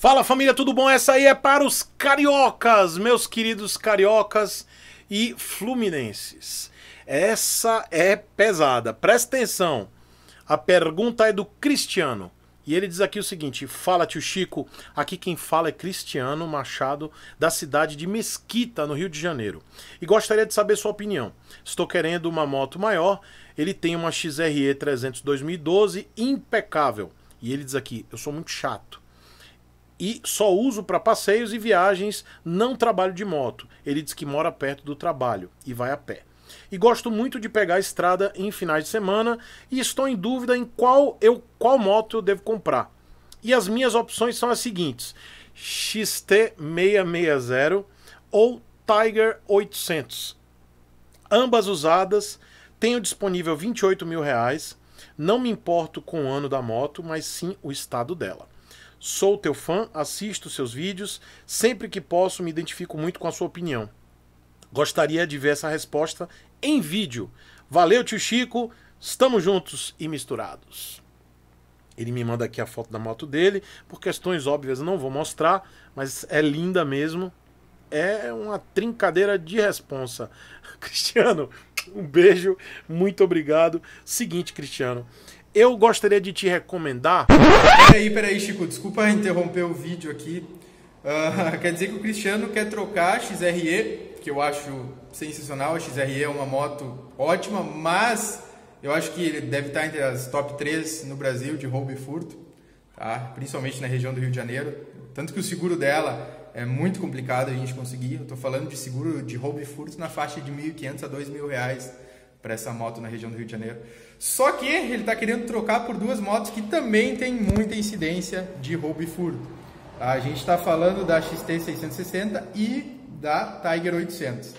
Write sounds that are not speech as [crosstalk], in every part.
Fala família, tudo bom? Essa aí é para os cariocas, meus queridos cariocas e fluminenses. Essa é pesada, presta atenção. A pergunta é do Cristiano. E ele diz aqui o seguinte: Fala, tio Chico. Aqui quem fala é Cristiano Machado, da cidade de Mesquita, no Rio de Janeiro. E gostaria de saber sua opinião. Estou querendo uma moto maior. Ele tem uma XRE 300 2012 impecável. E ele diz aqui: Eu sou muito chato e só uso para passeios e viagens, não trabalho de moto. Ele diz que mora perto do trabalho e vai a pé. E gosto muito de pegar a estrada em finais de semana e estou em dúvida em qual eu qual moto eu devo comprar. E as minhas opções são as seguintes: XT660 ou Tiger 800. Ambas usadas, tenho disponível 28 mil reais. Não me importo com o ano da moto, mas sim o estado dela. Sou teu fã, assisto seus vídeos, sempre que posso me identifico muito com a sua opinião. Gostaria de ver essa resposta em vídeo. Valeu, tio Chico. Estamos juntos e misturados. Ele me manda aqui a foto da moto dele. Por questões óbvias, não vou mostrar, mas é linda mesmo. É uma trincadeira de responsa. [laughs] Cristiano, um beijo, muito obrigado. Seguinte, Cristiano, eu gostaria de te recomendar. Peraí, peraí, Chico, desculpa interromper o vídeo aqui. Uh, [laughs] quer dizer que o Cristiano quer trocar a XRE, que eu acho sensacional. A XRE é uma moto ótima, mas eu acho que ele deve estar entre as top 3 no Brasil de roubo e furto, tá? principalmente na região do Rio de Janeiro. Tanto que o seguro dela é muito complicado a gente conseguir. Eu estou falando de seguro de roubo e furto na faixa de 1.500 a 2.000 reais para essa moto na região do Rio de Janeiro. Só que ele está querendo trocar por duas motos que também tem muita incidência de roubo e furto. A gente está falando da XT660 e da Tiger 800. Uh,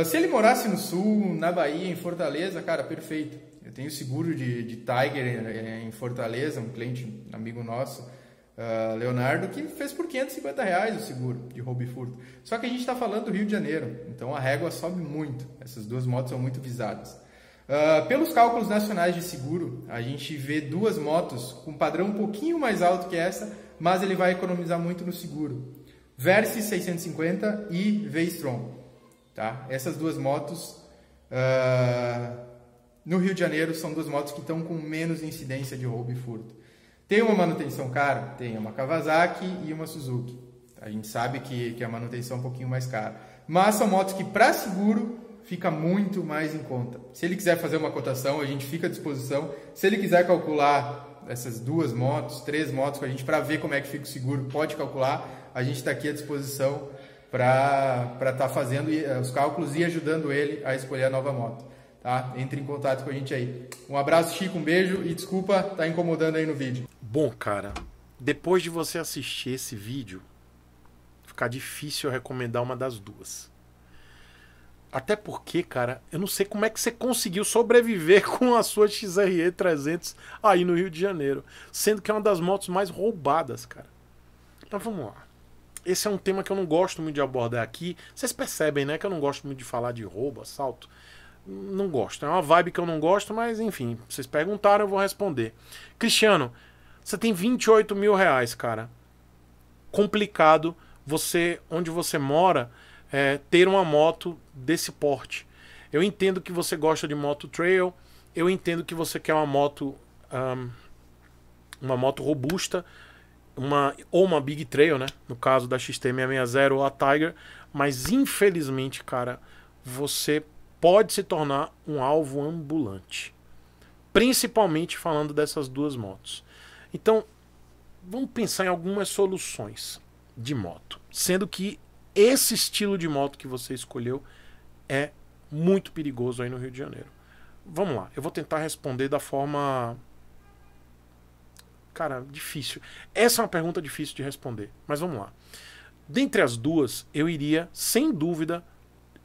ah, se ele morasse no Sul, na Bahia, em Fortaleza, cara, perfeito. Eu tenho seguro de, de Tiger eh, em Fortaleza, um cliente, um amigo nosso, ah, Leonardo, que fez por 550 reais o seguro de roubo e furto. Só que a gente está falando do Rio de Janeiro, então a régua sobe muito. Essas duas motos são muito visadas. Uh, pelos cálculos nacionais de seguro, a gente vê duas motos com padrão um pouquinho mais alto que essa, mas ele vai economizar muito no seguro. Versi 650 e V-Strom. Tá? Essas duas motos uh, no Rio de Janeiro são duas motos que estão com menos incidência de roubo e furto. Tem uma manutenção cara? Tem é uma Kawasaki e uma Suzuki. A gente sabe que, que a manutenção é um pouquinho mais cara. Mas são motos que, para seguro, fica muito mais em conta. Se ele quiser fazer uma cotação, a gente fica à disposição. Se ele quiser calcular essas duas motos, três motos com a gente, para ver como é que fica o seguro, pode calcular. A gente está aqui à disposição para estar tá fazendo eh, os cálculos e ajudando ele a escolher a nova moto tá? Entre em contato com a gente aí. Um abraço, Chico, um beijo e desculpa tá incomodando aí no vídeo. Bom, cara, depois de você assistir esse vídeo, ficar difícil eu recomendar uma das duas. Até porque, cara, eu não sei como é que você conseguiu sobreviver [laughs] com a sua XRE 300 aí no Rio de Janeiro, sendo que é uma das motos mais roubadas, cara. Então vamos lá. Esse é um tema que eu não gosto muito de abordar aqui. Vocês percebem, né, que eu não gosto muito de falar de roubo, assalto não gosto. É uma vibe que eu não gosto, mas enfim, vocês perguntaram, eu vou responder. Cristiano, você tem 28 mil reais, cara. Complicado você, onde você mora, é, ter uma moto desse porte. Eu entendo que você gosta de moto trail, eu entendo que você quer uma moto. Um, uma moto robusta, uma, ou uma Big Trail, né? No caso da XT660 ou a Tiger. Mas infelizmente, cara, você pode se tornar um alvo ambulante. Principalmente falando dessas duas motos. Então, vamos pensar em algumas soluções de moto. Sendo que esse estilo de moto que você escolheu é muito perigoso aí no Rio de Janeiro. Vamos lá, eu vou tentar responder da forma. Cara, difícil. Essa é uma pergunta difícil de responder, mas vamos lá. Dentre as duas, eu iria, sem dúvida,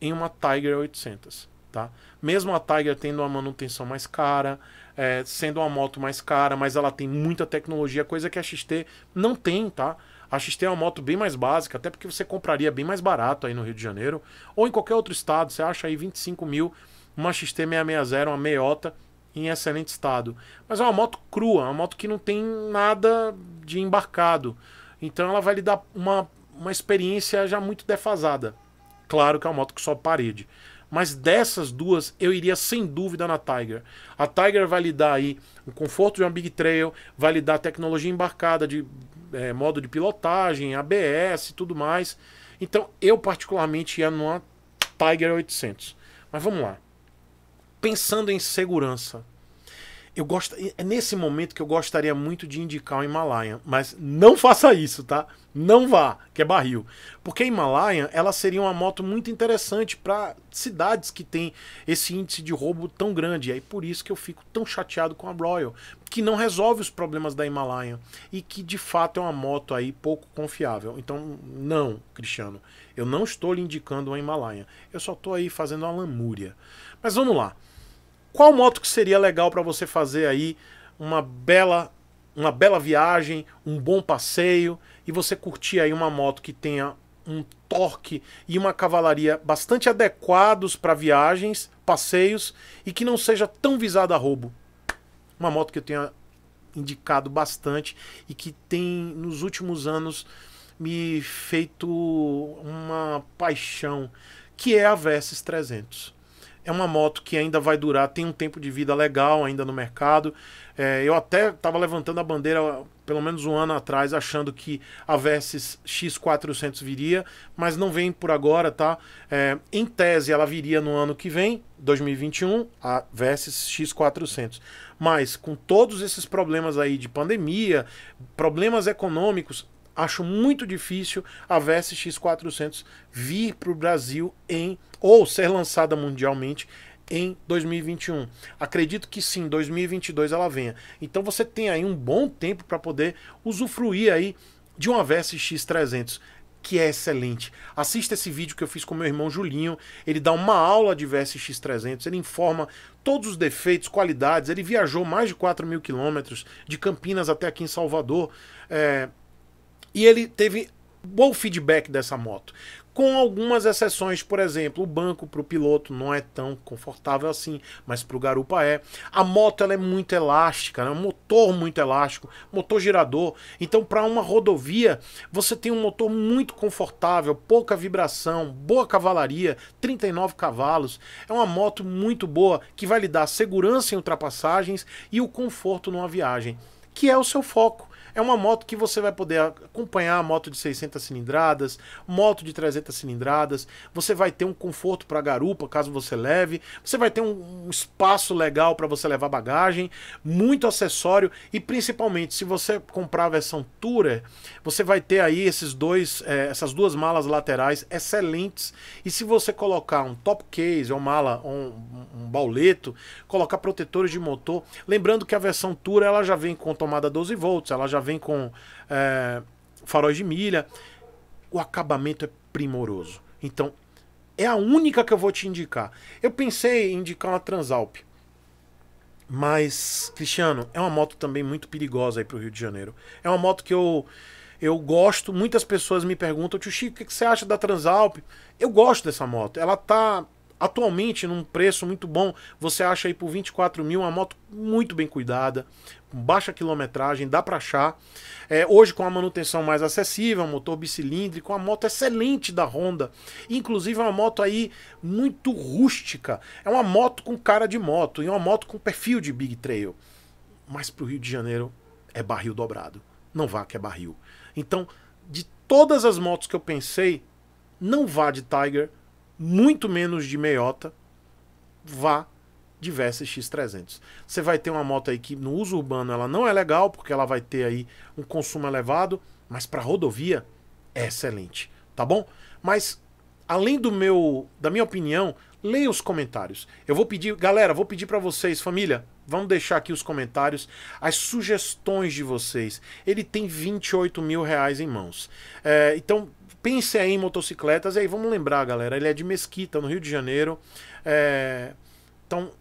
em uma Tiger 800, tá? Mesmo a Tiger tendo uma manutenção mais cara, é, sendo uma moto mais cara, mas ela tem muita tecnologia, coisa que a XT não tem, tá? A XT é uma moto bem mais básica, até porque você compraria bem mais barato aí no Rio de Janeiro ou em qualquer outro estado. Você acha aí 25 mil uma XT660, uma meiota em excelente estado. Mas é uma moto crua, é uma moto que não tem nada de embarcado. Então ela vai lhe dar uma, uma experiência já muito defasada. Claro que é uma moto que sobe parede. Mas dessas duas, eu iria sem dúvida na Tiger. A Tiger vai lhe dar aí o conforto de uma Big Trail, vai lhe dar tecnologia embarcada de é, modo de pilotagem, ABS e tudo mais. Então, eu particularmente ia numa Tiger 800. Mas vamos lá. Pensando em segurança, eu gosto, é nesse momento que eu gostaria muito de indicar o Himalaia, mas não faça isso, tá? Não vá, que é barril. Porque a Himalaia, ela seria uma moto muito interessante para cidades que tem esse índice de roubo tão grande. E é por isso que eu fico tão chateado com a Royal, que não resolve os problemas da Himalaia e que de fato é uma moto aí pouco confiável. Então, não, Cristiano, eu não estou lhe indicando uma Himalaia. Eu só estou aí fazendo uma lamúria. Mas vamos lá qual moto que seria legal para você fazer aí uma bela uma bela viagem, um bom passeio e você curtir aí uma moto que tenha um torque e uma cavalaria bastante adequados para viagens, passeios e que não seja tão visada a roubo. Uma moto que eu tenha indicado bastante e que tem nos últimos anos me feito uma paixão, que é a Versys 300. É uma moto que ainda vai durar, tem um tempo de vida legal ainda no mercado. É, eu até estava levantando a bandeira pelo menos um ano atrás, achando que a Versys X400 viria, mas não vem por agora, tá? É, em tese, ela viria no ano que vem, 2021, a Versys X400. Mas com todos esses problemas aí de pandemia, problemas econômicos, acho muito difícil a VSX400 vir para o Brasil em ou ser lançada mundialmente em 2021. Acredito que sim, 2022 ela venha. Então você tem aí um bom tempo para poder usufruir aí de uma VSX 300 que é excelente. Assista esse vídeo que eu fiz com meu irmão Julinho, ele dá uma aula de VSX 300, ele informa todos os defeitos, qualidades, ele viajou mais de 4 mil quilômetros de Campinas até aqui em Salvador, é, e ele teve bom feedback dessa moto. Com algumas exceções, por exemplo, o banco para o piloto não é tão confortável assim, mas para o garupa é. A moto ela é muito elástica, né? um motor muito elástico, motor girador. Então, para uma rodovia, você tem um motor muito confortável, pouca vibração, boa cavalaria, 39 cavalos. É uma moto muito boa que vai lhe dar segurança em ultrapassagens e o conforto numa viagem, que é o seu foco. É uma moto que você vai poder acompanhar moto de 600 cilindradas, moto de 300 cilindradas. Você vai ter um conforto para garupa, caso você leve. Você vai ter um, um espaço legal para você levar bagagem, muito acessório e principalmente se você comprar a versão Tourer, você vai ter aí esses dois, é, essas duas malas laterais excelentes. E se você colocar um top case, ou mala, um, um bauleto, colocar protetores de motor, lembrando que a versão Tourer ela já vem com tomada 12 volts, ela já já vem com é, faróis de milha. O acabamento é primoroso. Então, é a única que eu vou te indicar. Eu pensei em indicar uma Transalp. Mas, Cristiano, é uma moto também muito perigosa aí pro Rio de Janeiro. É uma moto que eu eu gosto, muitas pessoas me perguntam, tio Chico, o que você acha da Transalp? Eu gosto dessa moto. Ela tá atualmente num preço muito bom, você acha aí por 24 mil uma moto muito bem cuidada, baixa quilometragem, dá para achar. É, hoje com a manutenção mais acessível, motor bicilíndrico, uma moto excelente da Honda, inclusive uma moto aí muito rústica, é uma moto com cara de moto e uma moto com perfil de big trail. Mas para o Rio de Janeiro é barril dobrado, não vá que é barril. Então, de todas as motos que eu pensei, não vá de Tiger muito menos de meiota, vá de Versa X300. Você vai ter uma moto aí que no uso urbano ela não é legal, porque ela vai ter aí um consumo elevado, mas para rodovia é excelente, tá bom? Mas além do meu da minha opinião, leia os comentários. Eu vou pedir, galera, vou pedir para vocês, família, Vamos deixar aqui os comentários, as sugestões de vocês. Ele tem 28 mil reais em mãos. É, então, pense aí em motocicletas. E aí, vamos lembrar, galera, ele é de Mesquita, no Rio de Janeiro. É, então,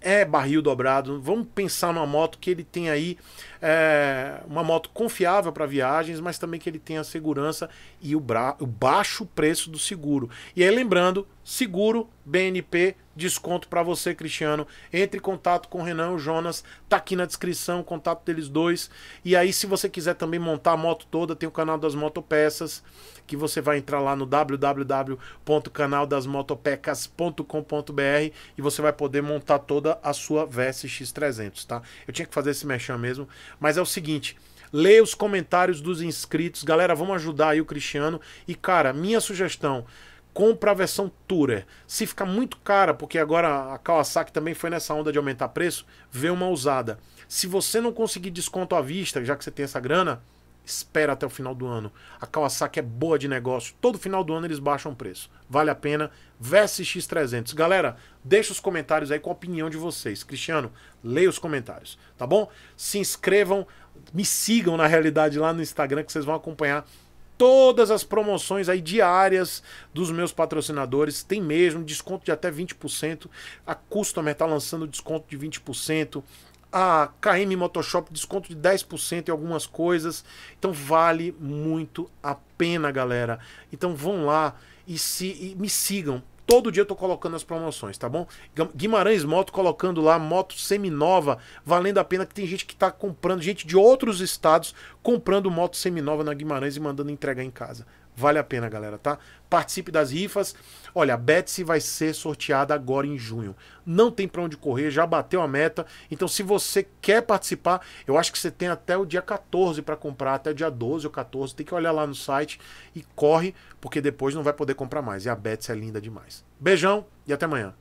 é barril dobrado. Vamos pensar numa moto que ele tem aí, é, uma moto confiável para viagens, mas também que ele tenha segurança e o, o baixo preço do seguro. E aí, lembrando, Seguro BNP, desconto para você, Cristiano. Entre em contato com o Renan e o Jonas, tá aqui na descrição, o contato deles dois. E aí, se você quiser também montar a moto toda, tem o canal das motopeças, que você vai entrar lá no www.canaldasmotopecas.com.br e você vai poder montar toda a sua VSX300, tá? Eu tinha que fazer esse mexão mesmo, mas é o seguinte, leia os comentários dos inscritos. Galera, vamos ajudar aí o Cristiano. E, cara, minha sugestão, compra a versão Tourer. Se ficar muito cara, porque agora a Kawasaki também foi nessa onda de aumentar preço, vê uma usada. Se você não conseguir desconto à vista, já que você tem essa grana, espera até o final do ano. A Kawasaki é boa de negócio. Todo final do ano eles baixam o preço. Vale a pena. x 300 Galera, deixa os comentários aí com a opinião de vocês. Cristiano, leia os comentários, tá bom? Se inscrevam, me sigam na realidade lá no Instagram que vocês vão acompanhar todas as promoções aí diárias dos meus patrocinadores. Tem mesmo desconto de até 20%. A Customer está lançando desconto de 20%. A KM Motoshop, desconto de 10% em algumas coisas. Então vale muito a pena, galera. Então vão lá e, se, e me sigam Todo dia eu tô colocando as promoções, tá bom? Guimarães Moto colocando lá moto seminova, valendo a pena que tem gente que tá comprando, gente de outros estados comprando moto seminova na Guimarães e mandando entregar em casa. Vale a pena, galera, tá? Participe das rifas. Olha, a Betsy vai ser sorteada agora em junho. Não tem para onde correr, já bateu a meta. Então, se você quer participar, eu acho que você tem até o dia 14 para comprar, até o dia 12 ou 14. Tem que olhar lá no site e corre, porque depois não vai poder comprar mais. E a Betsy é linda demais. Beijão e até amanhã.